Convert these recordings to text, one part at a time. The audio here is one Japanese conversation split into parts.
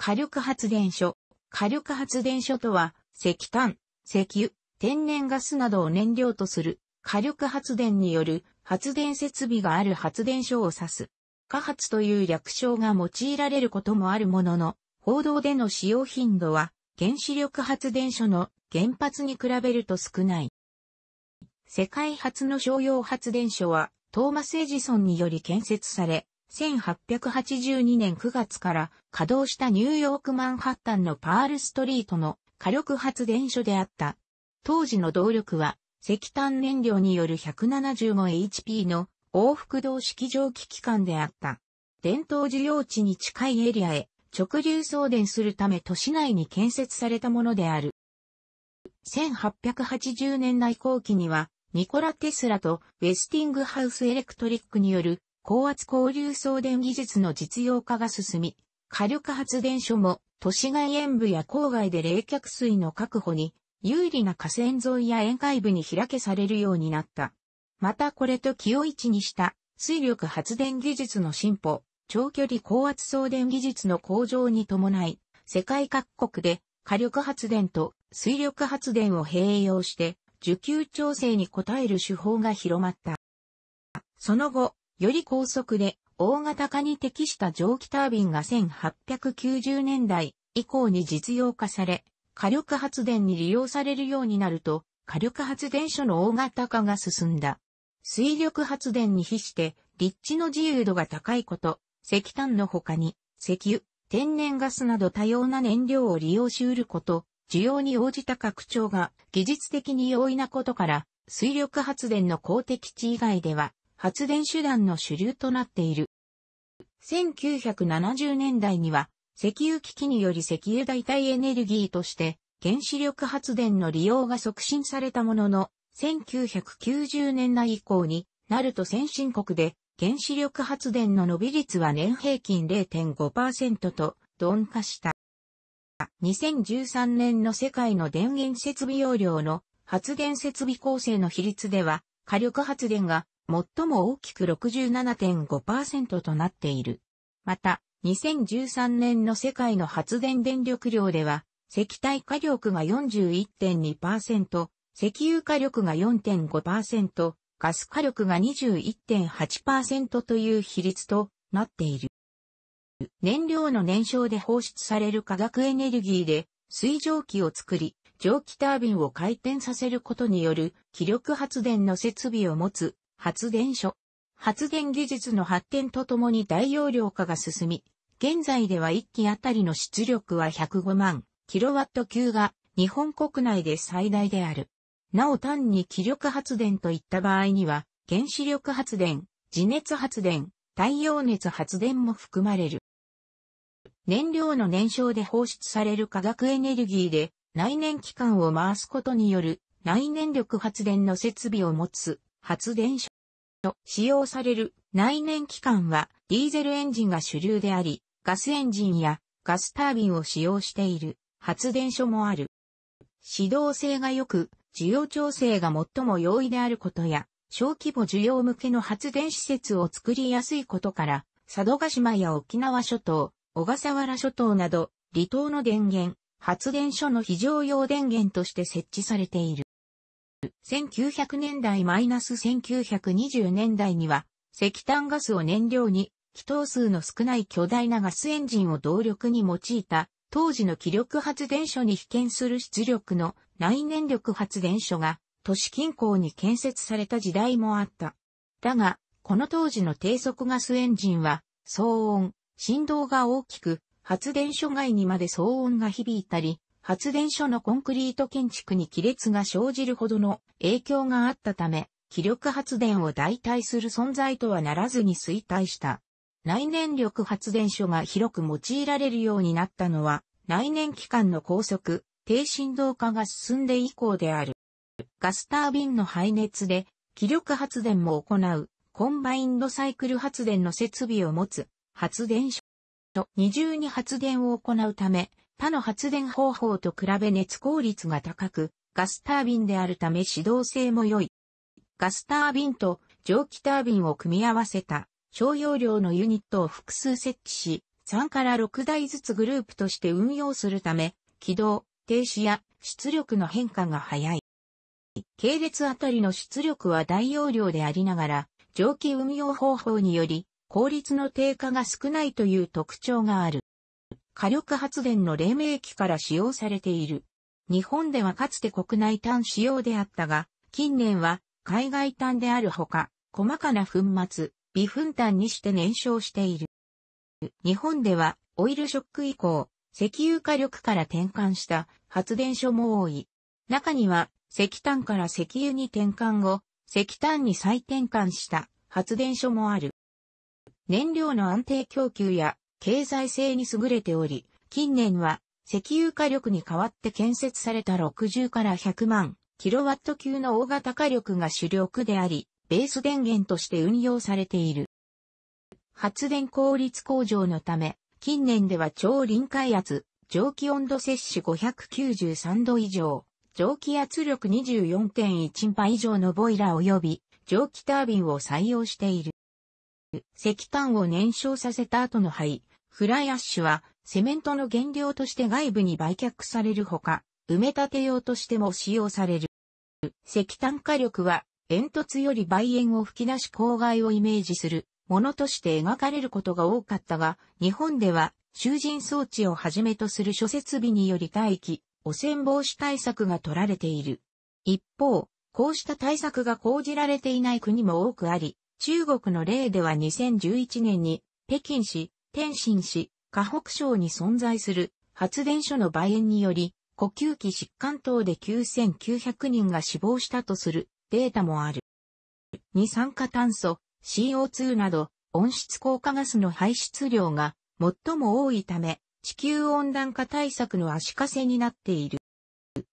火力発電所。火力発電所とは、石炭、石油、天然ガスなどを燃料とする火力発電による発電設備がある発電所を指す。火発という略称が用いられることもあるものの、報道での使用頻度は原子力発電所の原発に比べると少ない。世界初の商用発電所はトーマス・エジソンにより建設され、1882年9月から稼働したニューヨークマンハッタンのパールストリートの火力発電所であった。当時の動力は石炭燃料による 175HP の往復動式蒸気機関であった。伝統需要地に近いエリアへ直流送電するため都市内に建設されたものである。1880年代後期には、ニコラ・テスラとウェスティングハウスエレクトリックによる高圧交流送電技術の実用化が進み、火力発電所も都市外縁部や郊外で冷却水の確保に有利な河川沿いや沿海部に開けされるようになった。またこれと気を一にした水力発電技術の進歩、長距離高圧送電技術の向上に伴い、世界各国で火力発電と水力発電を併用して需給調整に応える手法が広まった。その後、より高速で大型化に適した蒸気タービンが1890年代以降に実用化され、火力発電に利用されるようになると、火力発電所の大型化が進んだ。水力発電に比して、立地の自由度が高いこと、石炭の他に、石油、天然ガスなど多様な燃料を利用し得ること、需要に応じた拡張が技術的に容易なことから、水力発電の公的地以外では発電手段の主流となっている。1970年代には、石油危機により石油代替エネルギーとして、原子力発電の利用が促進されたものの、1990年代以降になると先進国で原子力発電の伸び率は年平均0.5%と鈍化した。2013年の世界の電源設備容量の発電設備構成の比率では火力発電が最も大きく67.5%となっている。また、2013年の世界の発電電力量では、石炭火力が41.2%、石油火力が4.5%、ガス火力が21.8%という比率となっている。燃料の燃焼で放出される化学エネルギーで水蒸気を作り、蒸気タービンを回転させることによる気力発電の設備を持つ発電所。発電技術の発展とともに大容量化が進み、現在では1機あたりの出力は105万 kW 級が日本国内で最大である。なお単に気力発電といった場合には、原子力発電、地熱発電、太陽熱発電も含まれる。燃料の燃焼で放出される化学エネルギーで内燃機関を回すことによる内燃力発電の設備を持つ発電所。使用される内燃機関はディーゼルエンジンが主流であり、ガスエンジンやガスタービンを使用している発電所もある。指導性が良く、需要調整が最も容易であることや、小規模需要向けの発電施設を作りやすいことから、佐渡島や沖縄諸島、小笠原諸島など、離島の電源、発電所の非常用電源として設置されている。1900年代 -1920 年代には、石炭ガスを燃料に、気筒数の少ない巨大なガスエンジンを動力に用いた、当時の気力発電所に被験する出力の内燃力発電所が、都市近郊に建設された時代もあった。だが、この当時の低速ガスエンジンは、騒音、振動が大きく、発電所外にまで騒音が響いたり、発電所のコンクリート建築に亀裂が生じるほどの影響があったため、気力発電を代替する存在とはならずに衰退した。内燃力発電所が広く用いられるようになったのは、内燃機関の高速、低振動化が進んで以降である。ガスタービンの排熱で、気力発電も行う、コンバインドサイクル発電の設備を持つ、発電所。二重に発電を行うため、他の発電方法と比べ熱効率が高く、ガスタービンであるため指導性も良い。ガスタービンと蒸気タービンを組み合わせた小容量のユニットを複数設置し、3から6台ずつグループとして運用するため、起動、停止や出力の変化が早い。系列あたりの出力は大容量でありながら、蒸気運用方法により効率の低下が少ないという特徴がある。火力発電の黎明期から使用されている。日本ではかつて国内炭使用であったが、近年は海外炭であるほか、細かな粉末、微粉炭にして燃焼している。日本ではオイルショック以降、石油火力から転換した発電所も多い。中には石炭から石油に転換後、石炭に再転換した発電所もある。燃料の安定供給や経済性に優れており、近年は石油火力に代わって建設された60から100万キロワット級の大型火力が主力であり、ベース電源として運用されている。発電効率向上のため、近年では超臨界圧、蒸気温度摂取593度以上、蒸気圧力24.1倍以上のボイラー及び蒸気タービンを採用している。石炭を燃焼させた後の灰、フライアッシュは、セメントの原料として外部に売却されるほか、埋め立て用としても使用される。石炭火力は、煙突より梅煙を吹き出し郊外をイメージするものとして描かれることが多かったが、日本では、囚人装置をはじめとする諸設備により待機、汚染防止対策が取られている。一方、こうした対策が講じられていない国も多くあり、中国の例では2011年に、北京市、天津市、河北省に存在する発電所の梅園により、呼吸器疾患等で9900人が死亡したとするデータもある。二酸化炭素、CO2 など温室効果ガスの排出量が最も多いため、地球温暖化対策の足かせになっている。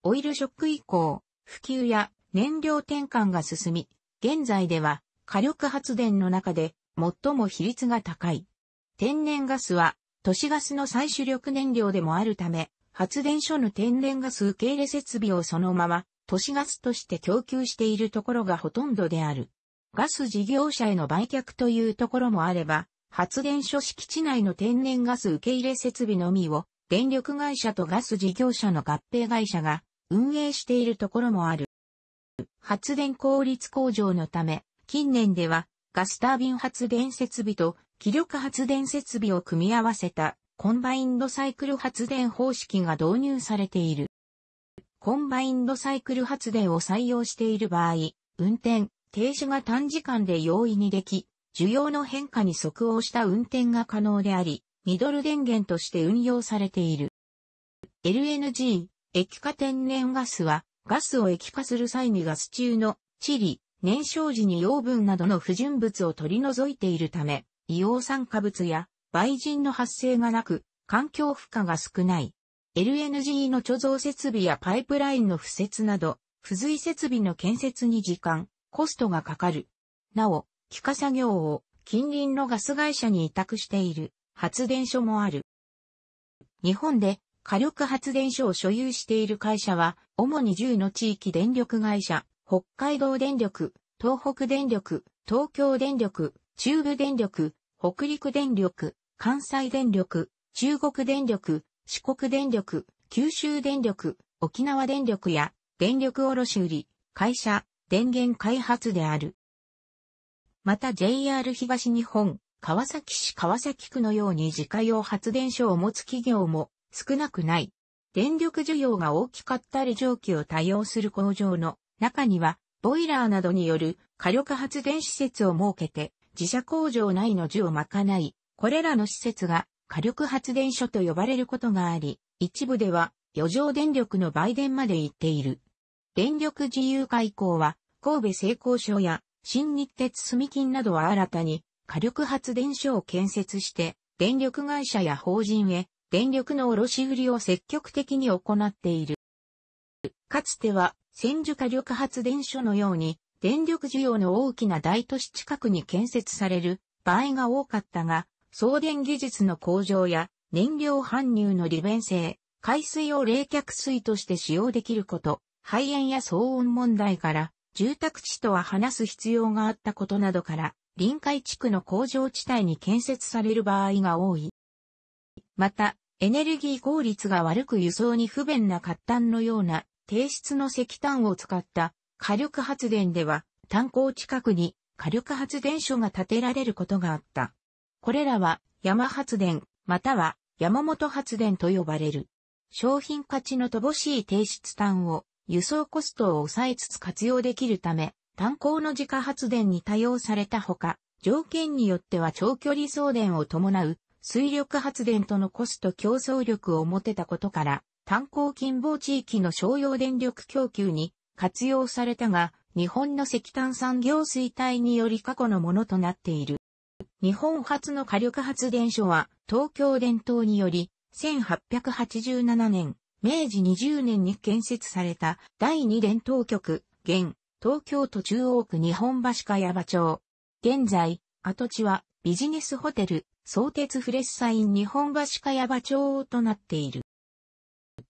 オイルショック以降、普及や燃料転換が進み、現在では火力発電の中で最も比率が高い。天然ガスは都市ガスの採取力燃料でもあるため、発電所の天然ガス受け入れ設備をそのまま都市ガスとして供給しているところがほとんどである。ガス事業者への売却というところもあれば、発電所敷地内の天然ガス受け入れ設備のみを電力会社とガス事業者の合併会社が運営しているところもある。発電効率向上のため、近年ではガスタービン発電設備と気力発電設備を組み合わせたコンバインドサイクル発電方式が導入されている。コンバインドサイクル発電を採用している場合、運転、停止が短時間で容易にでき、需要の変化に即応した運転が可能であり、ミドル電源として運用されている。LNG、液化天然ガスは、ガスを液化する際にガス中の、チリ、燃焼時に養分などの不純物を取り除いているため、硫黄酸化物や倍人の発生がなく、環境負荷が少ない。LNG の貯蔵設備やパイプラインの敷設など、付随設備の建設に時間、コストがかかる。なお、気化作業を近隣のガス会社に委託している発電所もある。日本で火力発電所を所有している会社は、主に10の地域電力会社、北海道電力、東北電力、東京電力、中部電力、北陸電力、関西電力、中国電力、四国電力、九州電力、沖縄電力や電力卸売、会社、電源開発である。また JR 東日本、川崎市川崎区のように自家用発電所を持つ企業も少なくない。電力需要が大きかったり蒸気を多用する工場の中には、ボイラーなどによる火力発電施設を設けて、自社工場内の樹をまかない、これらの施設が火力発電所と呼ばれることがあり、一部では余剰電力の売電まで行っている。電力自由化以降は、神戸製鋼所や新日鉄住金などは新たに火力発電所を建設して、電力会社や法人へ電力の卸売りを積極的に行っている。かつては千住火力発電所のように、電力需要の大きな大都市近くに建設される場合が多かったが、送電技術の向上や燃料搬入の利便性、海水を冷却水として使用できること、肺炎や騒音問題から、住宅地とは離す必要があったことなどから、臨海地区の工場地帯に建設される場合が多い。また、エネルギー効率が悪く輸送に不便な活端のような低質の石炭を使った火力発電では炭鉱近くに火力発電所が建てられることがあった。これらは山発電または山本発電と呼ばれる。商品価値の乏しい低質炭を輸送コストを抑えつつ活用できるため、炭鉱の自家発電に多用されたほか、条件によっては長距離送電を伴う水力発電とのコスト競争力を持てたことから、炭鉱近傍地域の商用電力供給に活用されたが、日本の石炭産業衰退により過去のものとなっている。日本初の火力発電所は東京電灯により1887年、明治20年に建設された第2電灯局、現東京都中央区日本橋茅場町。現在、跡地はビジネスホテル、相鉄フレッサイン日本橋茅場町となっている。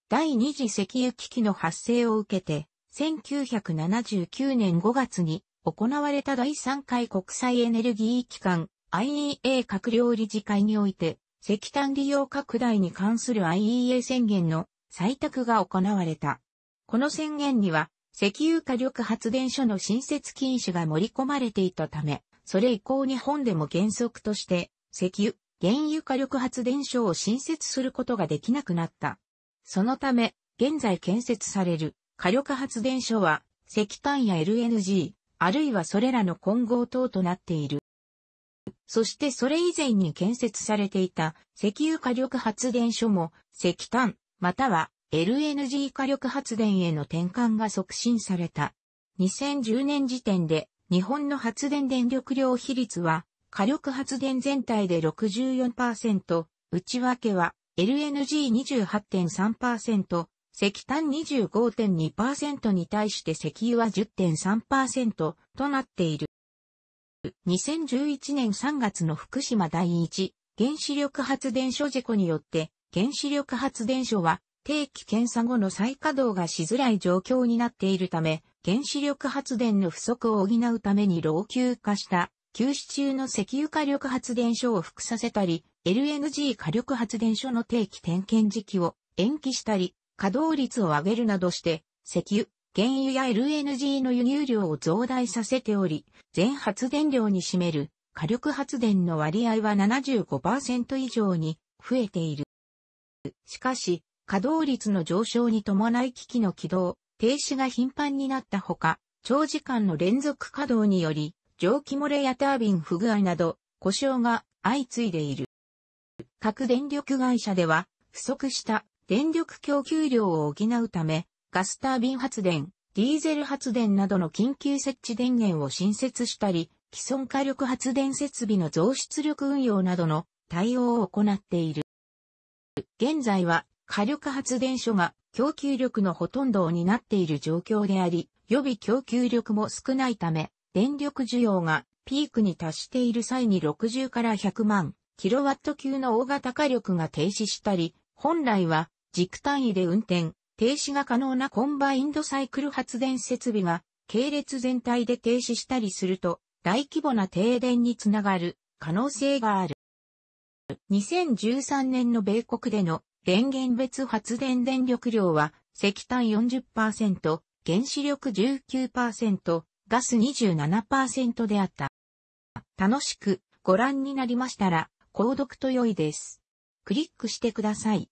第二次石油危機の発生を受けて、1979年5月に行われた第3回国際エネルギー機関 IEA 閣僚理事会において、石炭利用拡大に関する IEA 宣言の採択が行われた。この宣言には、石油火力発電所の新設禁止が盛り込まれていたため、それ以降日本でも原則として、石油、原油火力発電所を新設することができなくなった。そのため、現在建設される火力発電所は石炭や LNG、あるいはそれらの混合等となっている。そしてそれ以前に建設されていた石油火力発電所も石炭または LNG 火力発電への転換が促進された。2010年時点で日本の発電電力量比率は火力発電全体で64%、内訳は LNG28.3%、石炭25.2%に対して石油は10.3%となっている。2011年3月の福島第一原子力発電所事故によって原子力発電所は定期検査後の再稼働がしづらい状況になっているため原子力発電の不足を補うために老朽化した休止中の石油火力発電所を復させたり LNG 火力発電所の定期点検時期を延期したり、稼働率を上げるなどして、石油、原油や LNG の輸入量を増大させており、全発電量に占める火力発電の割合は75%以上に増えている。しかし、稼働率の上昇に伴い機器の起動、停止が頻繁になったほか、長時間の連続稼働により、蒸気漏れやタービン不具合など、故障が相次いでいる。各電力会社では、不足した電力供給量を補うため、ガスタービン発電、ディーゼル発電などの緊急設置電源を新設したり、既存火力発電設備の増出力運用などの対応を行っている。現在は火力発電所が供給力のほとんどを担っている状況であり、予備供給力も少ないため、電力需要がピークに達している際に60から100万キロワット級の大型火力が停止したり、本来は軸単位で運転、停止が可能なコンバインドサイクル発電設備が系列全体で停止したりすると大規模な停電につながる可能性がある。2013年の米国での電源別発電電力量は石炭40%、原子力19%、ガス27%であった。楽しくご覧になりましたら購読と良いです。クリックしてください。